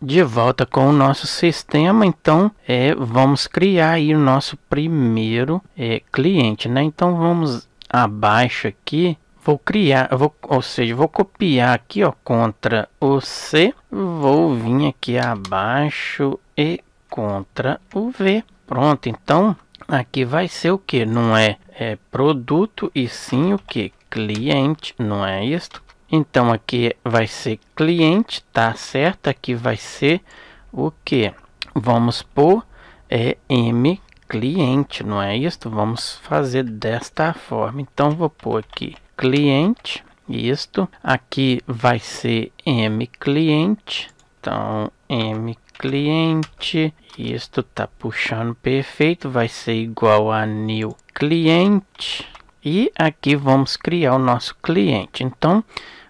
de volta com o nosso sistema então é vamos criar aí o nosso primeiro é, cliente né então vamos abaixo aqui vou criar vou ou seja vou copiar aqui ó contra o C vou vir aqui abaixo e contra o V pronto então aqui vai ser o que não é, é produto e sim o que cliente não é isto então aqui vai ser cliente, tá certo? Aqui vai ser o que? Vamos por é, M cliente, não é isto? Vamos fazer desta forma. Então vou pôr aqui cliente, isto. Aqui vai ser M cliente. Então M cliente, isto tá puxando perfeito, vai ser igual a new cliente e aqui vamos criar o nosso cliente. Então,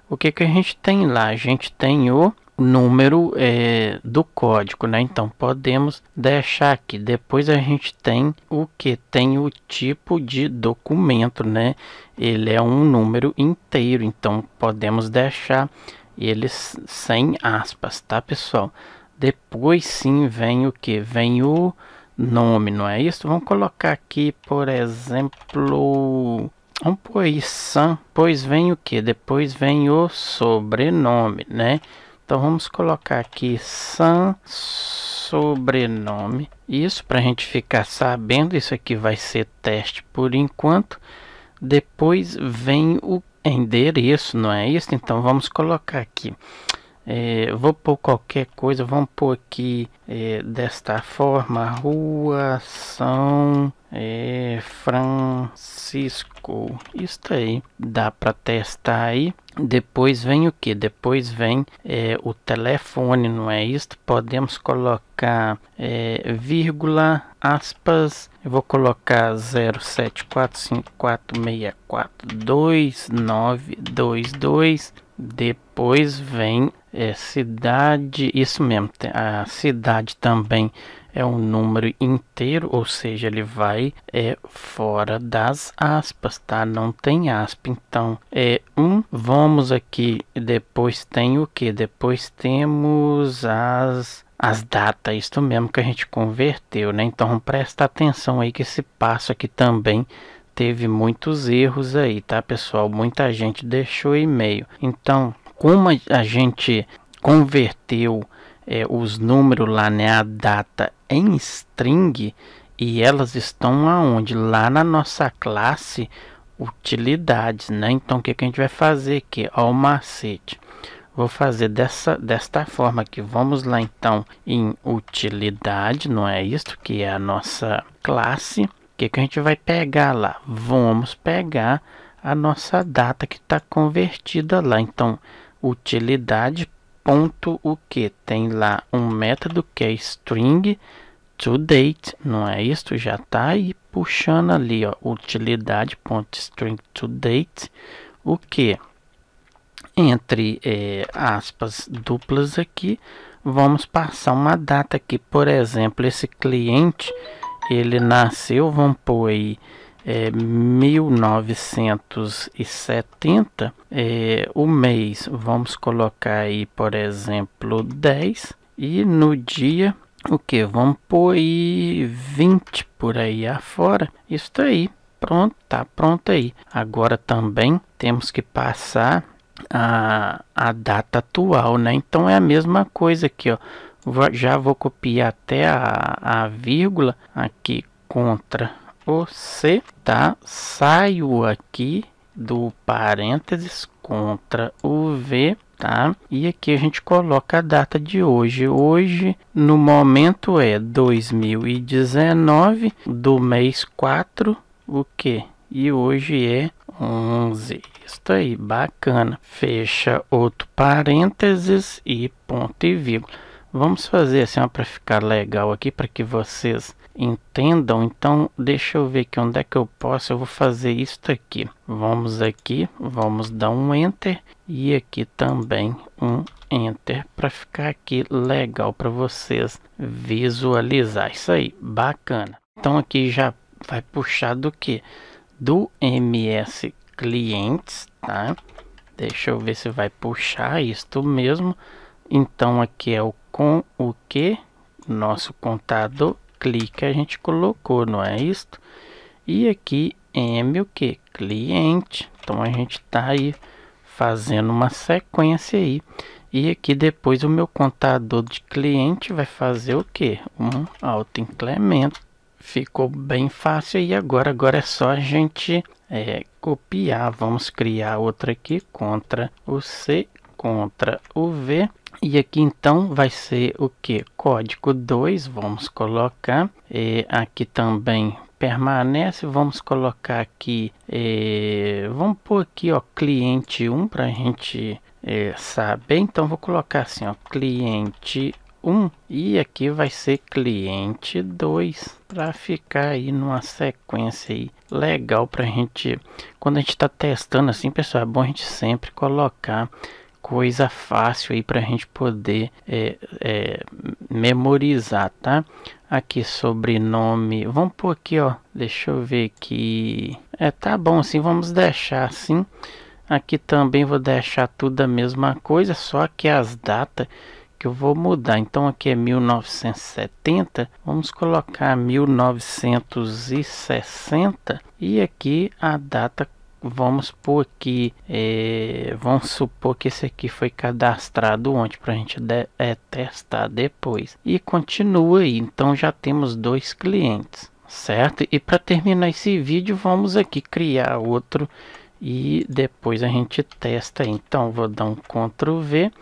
o que, que a gente tem lá? A gente tem o número é, do código, né? Então podemos deixar aqui. Depois a gente tem o que tem o tipo de documento, né? Ele é um número inteiro, então podemos deixar ele sem aspas, tá, pessoal? Depois sim vem o que vem o nome, não é isso? Vamos colocar aqui, por exemplo, um pois pois vem o que? Depois vem o sobrenome, né? Então vamos colocar aqui san sobrenome. Isso para a gente ficar sabendo, isso aqui vai ser teste por enquanto. Depois vem o endereço, não é isso? Então vamos colocar aqui é, vou pôr qualquer coisa, vamos pôr aqui é, desta forma, Rua São é, Francisco. isso aí, dá para testar aí. Depois vem o que? Depois vem é, o telefone, não é isto? Podemos colocar é, vírgula, aspas, eu vou colocar 07454642922. depois vem é, cidade, isso mesmo, a cidade também é um número inteiro, ou seja, ele vai é fora das aspas, tá? Não tem aspa. Então, é um, vamos aqui, depois tem o que? Depois temos as as datas, isso mesmo que a gente converteu, né? Então, presta atenção aí que esse passo aqui também teve muitos erros aí, tá, pessoal? Muita gente deixou e-mail. Então, como a gente converteu é, os números lá, né, a data em string, e elas estão aonde? Lá na nossa classe utilidades, né? Então o que, que a gente vai fazer aqui? Ó, o macete. Vou fazer dessa, desta forma aqui. Vamos lá então em utilidade, não é isto que é a nossa classe. O que, que a gente vai pegar lá? Vamos pegar a nossa data que está convertida lá. Então, utilidade ponto o que tem lá um método que é string to date, não é isso? Já tá aí puxando ali, ó, utilidade ponto string to date, o que entre é, aspas duplas aqui, vamos passar uma data aqui, por exemplo, esse cliente ele nasceu, vamos pôr aí é, 1970, é, o mês, vamos colocar aí, por exemplo, 10, e no dia, o que? Vamos pôr aí 20 por aí afora. Isso aí, pronto, tá pronto aí. Agora também temos que passar a, a data atual, né? Então é a mesma coisa aqui, ó. Já vou copiar até a, a vírgula aqui contra você, tá? Saio aqui do parênteses contra o V, tá? E aqui a gente coloca a data de hoje. Hoje, no momento, é 2019 do mês 4, o que? E hoje é 11. Isso aí, bacana. Fecha outro parênteses e ponto e vírgula. Vamos fazer assim para ficar legal aqui para que vocês entendam. Então, deixa eu ver aqui onde é que eu posso. Eu vou fazer isto aqui. Vamos aqui, vamos dar um Enter e aqui também um Enter para ficar aqui legal para vocês visualizar. Isso aí, bacana. Então, aqui já vai puxar do que? Do MS Clientes, tá? Deixa eu ver se vai puxar isto mesmo. Então, aqui é o com o que? Nosso contador clique a gente colocou, não é isto? E aqui M o que? Cliente. Então a gente está aí fazendo uma sequência aí. E aqui depois o meu contador de cliente vai fazer o que? Um auto incremento. Ficou bem fácil e agora, agora é só a gente é, copiar. Vamos criar outra aqui, contra o C, contra o V e aqui então vai ser o que? Código 2, vamos colocar. E aqui também permanece, vamos colocar aqui, é, vamos pôr aqui ó, cliente 1 para a gente é, saber. Então vou colocar assim, ó, cliente 1 e aqui vai ser cliente 2 para ficar aí numa sequência aí legal para a gente, quando a gente está testando assim pessoal, é bom a gente sempre colocar coisa fácil aí para a gente poder é, é, memorizar, tá? Aqui sobrenome, vamos por aqui, ó. Deixa eu ver aqui. É, tá bom, assim, vamos deixar assim. Aqui também vou deixar tudo a mesma coisa, só que as datas que eu vou mudar. Então aqui é 1970, vamos colocar 1960 e aqui a data vamos supor que é, vamos supor que esse aqui foi cadastrado ontem para a gente de, é, testar depois e continua aí então já temos dois clientes certo e para terminar esse vídeo vamos aqui criar outro e depois a gente testa então vou dar um Ctrl V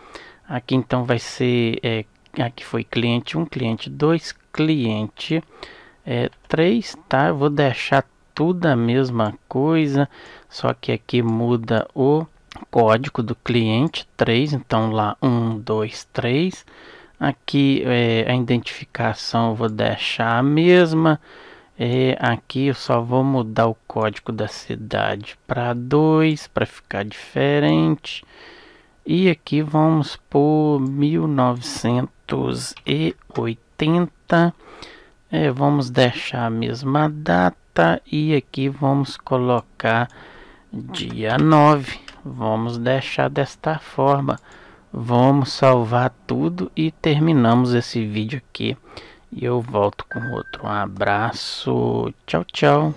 aqui então vai ser é, aqui foi cliente 1 um, cliente 2 cliente é, 3 tá eu vou deixar tudo a mesma coisa, só que aqui muda o código do cliente 3, então lá 1, 2, 3. Aqui é, a identificação eu vou deixar a mesma. É, aqui eu só vou mudar o código da cidade para 2 para ficar diferente. E aqui vamos por 1980. É, vamos deixar a mesma data e aqui vamos colocar dia 9. Vamos deixar desta forma. Vamos salvar tudo e terminamos esse vídeo aqui. E eu volto com outro. Um abraço. Tchau, tchau.